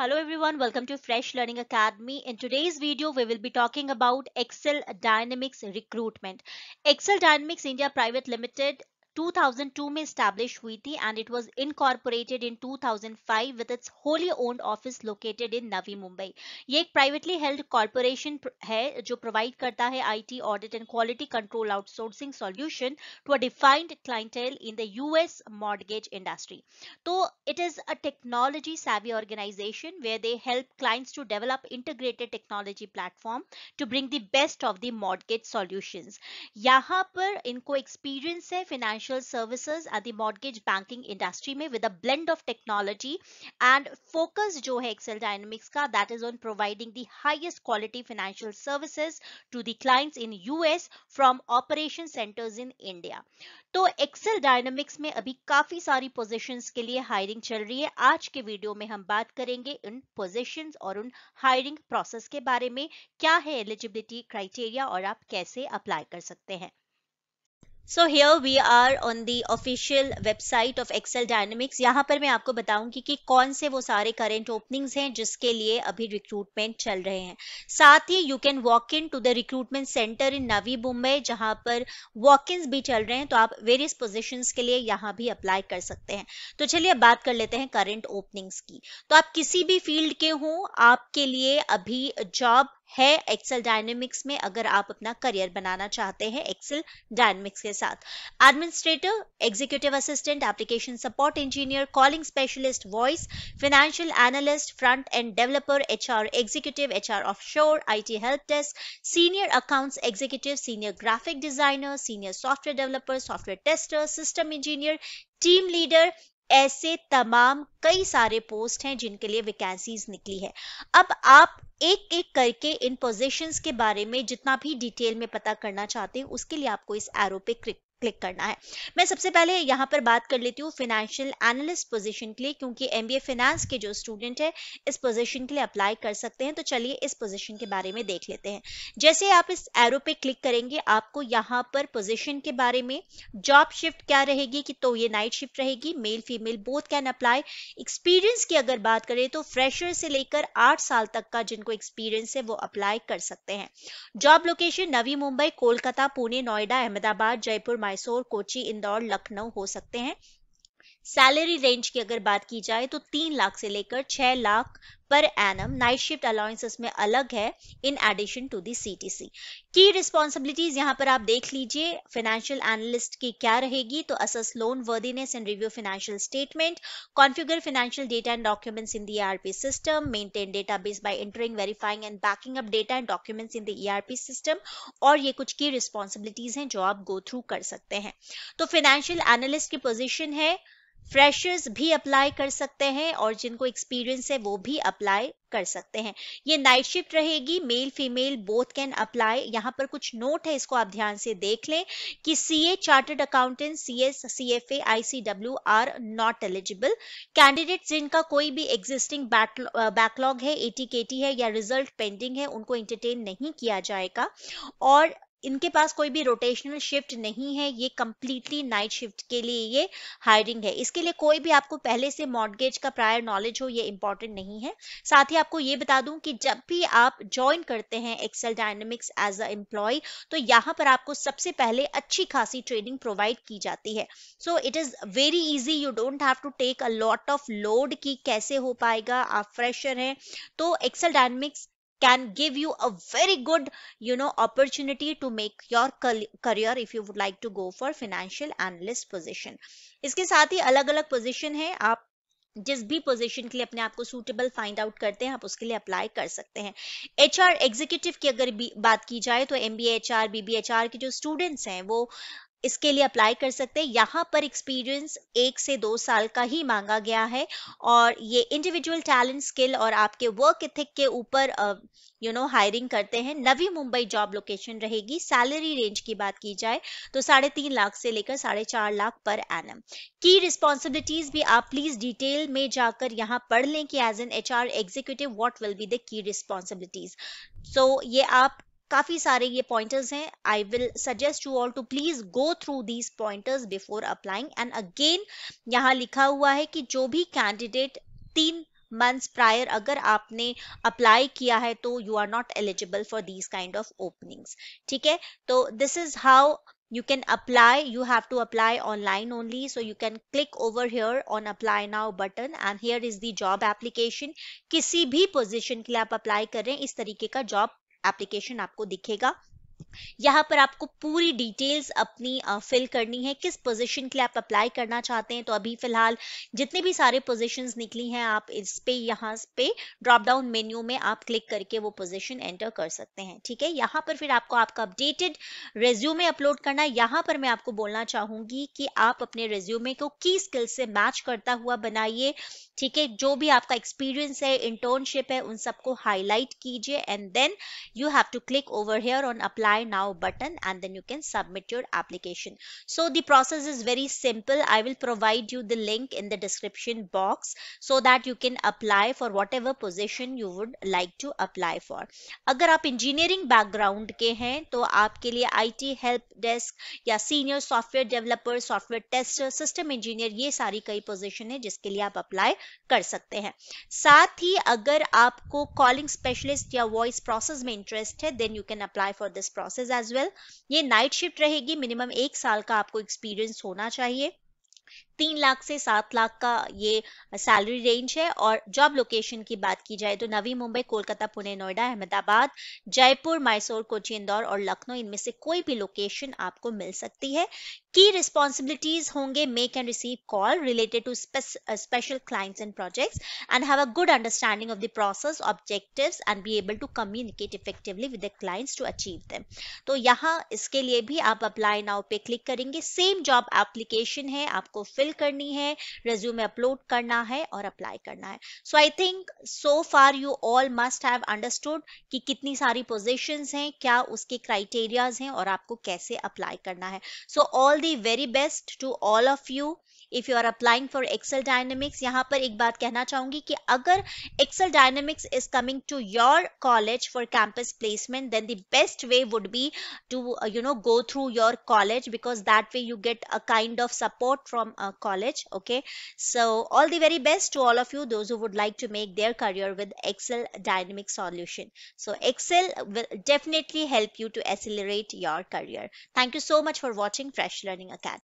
Hello everyone, welcome to Fresh Learning Academy. In today's video, we will be talking about Excel Dynamics Recruitment. Excel Dynamics India Private Limited 2002 may established Viti and it was incorporated in 2005 with its wholly owned office located in Navi Mumbai. ये एक privately held corporation है जो provide करता है IT audit and quality control outsourcing solution to a defined clientele in the US mortgage industry. तो it is a technology savvy organization where they help clients to develop integrated technology platform to bring the best of the mortgage solutions. यहाँ पर इनको experience है financial financial services at the mortgage banking industry में with a blend of technology and focus जो है Excel Dynamics का that is on providing the highest quality financial services to the clients in US from operation centres in India तो Excel Dynamics में अभी काफी सारी positions के लिए हायरिंग चल रही है आज के वीडियो में हम बात करेंगे उन पोजीशंस और उन हायरिंग प्रोसेस के बारे में क्या है एलिजिबिलिटी क्राइटेरिया और आप कैसे अप्लाई कर सकते हैं so here we are on the official website of Excel Dynamics यहाँ पर मैं आपको बताऊंगी कि कौन से वो सारे करेंट ओपनिंग्स हैं जिसके लिए अभी रिक्रूटमेंट चल रहे हैं साथ ही you can walk in to the recruitment centre in Navi Mumbai जहाँ पर वॉक इन्स भी चल रहे हैं तो आप वेरियस पोजिशन के लिए यहाँ भी अप्लाई कर सकते हैं तो चलिए अब बात कर लेते हैं करेंट ओपनिंग्स की तो आप किसी भी फील्ड के हों आपके लिए अभी जॉब है एक्सेल डायनेमिक्स में अगर आप अपना करियर बनाना चाहते हैं एक्सेल डायनेमिक्स के साथ administrator executive assistant application support engineer calling specialist voice financial analyst front end developer HR executive HR offshore IT help desk senior accounts executive senior graphic designer senior software developer software tester system engineer team leader ऐसे तमाम कई सारे post हैं जिनके लिए vacancies निकली है अब आप एक एक करके इन पोजिशन के बारे में जितना भी डिटेल में पता करना चाहते हैं उसके लिए आपको इस एरो पे क्लिक क्लिक करना है मैं सबसे पहले यहाँ पर बात कर लेती हूँ फिनेंशियल एनालिस्ट पोजीशन के लिए क्योंकि एम बी फिनेंस के जो स्टूडेंट है इस पोजीशन के लिए अप्लाई कर सकते हैं तो चलिए इस पोजीशन के बारे में देख लेते हैं जैसे आप इस एरो पे क्लिक करेंगे आपको यहाँ पर पोजीशन के बारे में जॉब शिफ्ट क्या रहेगी कि तो ये नाइट शिफ्ट रहेगी male female both can apply experience की अगर बात करें तो फ्रेशर से लेकर आठ साल तक का जिनको एक्सपीरियंस है वो अप्लाई कर सकते हैं जॉब लोकेशन नवी मुंबई कोलकाता पुणे नोएडा अहमदाबाद जयपुर मैसूर कोची इंदौर लखनऊ हो सकते हैं सैलरी रेंज की अगर बात की जाए तो तीन लाख से लेकर छह lakh per annum night shift allowances में अलग है in addition to the CTC की रिस्पॉन्सिबिलिटीज यहाँ पर आप देख लीजिए फाइनेंशियल एनालिस्ट की क्या रहेगी तो assess loan worthiness and review financial statement configure financial data and documents in the ERP system maintain base by entering verifying and backing up data and documents in the R system और ये कुछ की responsibilities हैं जो आप go through कर सकते हैं तो फाइनेंशियल एनालिस्ट की पोजिशन है फ्रेशर्स भी अप्लाई कर सकते हैं और जिनको एक्सपीरियंस है वो भी अप्लाई कर सकते हैं ये नाइट शिफ्ट रहेगी male female both can apply यहाँ पर कुछ नोट है इसको आप ध्यान से देख लें कि C A chartered accountant C S C F A I C W are not eligible candidate जिनका कोई भी एग्जिस्टिंग बैकलॉग uh, है एटी है या रिजल्ट पेंडिंग है उनको इंटरटेन नहीं किया जाएगा और इनके पास कोई भी रोटेशनल शिफ्ट नहीं है ये कम्प्लीटली नाइट शिफ्ट के लिए ये हायरिंग है इसके लिए कोई भी आपको पहले से मॉडगेज का प्रायर नॉलेज हो ये इंपॉर्टेंट नहीं है साथ ही आपको ये बता दूं कि जब भी आप ज्वाइन करते हैं Excel Dynamics as a employee तो यहाँ पर आपको सबसे पहले अच्छी खासी ट्रेनिंग प्रोवाइड की जाती है so it is very easy you don't have to take a lot of load कि कैसे हो पाएगा आप फ्रेशर हैं तो Excel Dynamics can give you a very good you know opportunity to make your career if you would like to go for financial analyst position iske sath hi alag alag position hai aap जिस भी position के लिए अपने आप को suitable find out करते हैं आप उसके लिए अप्लाई कर सकते हैं एचआर एग्जीक्यूटिव की अगर बात की जाए तो एमबीएचआर बीबीएचआर के जो स्टूडेंट्स हैं वो इसके लिए अप्लाई कर सकते हैं यहाँ पर एक्सपीरियंस एक से दो साल का ही मांगा गया है और ये इंडिविजुअल टैलेंट स्किल और आपके वर्क इथिक के ऊपर यू नो हायरिंग करते हैं नवी मुंबई जॉब लोकेशन रहेगी सैलरी रेंज की बात की जाए तो साढ़े तीन लाख से लेकर साढ़े चार लाख पर एनम की रिस्पॉन्सिबिलिटीज भी आप प्लीज डिटेल में जाकर यहाँ पढ़ लें कि as an H R executive what will be the key responsibilities so ये आप काफी सारे ये पॉइंटर्स हैं I will suggest you all to please go through these pointers before applying and again यहाँ लिखा हुआ है कि जो भी कैंडिडेट तीन मंथ्स प्रायर अगर आपने अप्लाई किया है तो you are not eligible for these kind of openings ठीक है तो this is how you can apply you have to apply online only so you can click over here on apply now button and here is the job application किसी भी position के लिए आप apply कर रहे हैं इस तरीके का job एप्लीकेशन आपको दिखेगा यहाँ पर आपको पूरी डिटेल्स अपनी फिल करनी है किस पोजीशन के लिए आप अप्लाई करना चाहते हैं तो अभी फिलहाल जितने भी सारे पोजीशंस निकली हैं आप इस पे यहाँ पे ड्रॉप डाउन मेन्यू में आप क्लिक करके वो पोजीशन एंटर कर सकते हैं ठीक है यहाँ पर फिर आपको आपका अपडेटेड रेज्यूमे अपलोड करना है यहाँ पर मैं आपको बोलना चाहूंगी कि आप अपने रेज्यूमे को की स्किल से मैच करता हुआ बनाइए ठीक है जो भी आपका एक्सपीरियंस है इंटर्नशिप है उन सबको हाईलाइट कीजिए and then you have to click over here on apply apply now button and then you can submit your application. So the process is very simple. I will provide you the link in the description box so that you can apply for whatever position you would like to apply for. agar aap engineering background ke hain to aapke liye it help desk ya senior software developer software tester system engineer ye sari kai position hai jiske liye aap apply kar sakte hain sath hi agar aapko calling specialist ya voice process mein interest hai then you can apply for this process as well ये night shift रहेगी minimum एक साल का आपको experience होना चाहिए तीन लाख से सात लाख का ये सैलरी रेंज है और जॉब लोकेशन की बात की जाए तो नवी मुंबई कोलकाता पुणे नोएडा अहमदाबाद जयपुर मैसूर कोची इंदौर और लखनऊ इनमें से कोई भी लोकेशन आपको मिल सकती है की रिस्पॉन्सिबिलिटीज होंगे make and receive call related to special clients and projects and have a good understanding of the process objectives and be able to communicate effectively with the clients to achieve them तो यहाँ इसके लिए भी आप apply now पे click करेंगे same job application है आपको फिल करनी है रेज्यूम अपलोड करना है और अप्लाई करना है so I think so far you all must have understood कि कितनी सारी पोजिशन है क्या उसके क्राइटेरियाज हैं और आपको कैसे अप्लाई करना है so all all the very best to all of you. If you are applying for Excel Dynamics, यहाँ पर एक बात कहना चाहूंगी कि अगर Excel Dynamics is coming to your college for campus placement, then the best way would be to uh, you know go through your college because that way you get a kind of support from a college okay so all the very best to all of you those who would like to make their career with excel Dynamics solution so excel will definitely help you to accelerate your career thank you so much for watching fresh learning academy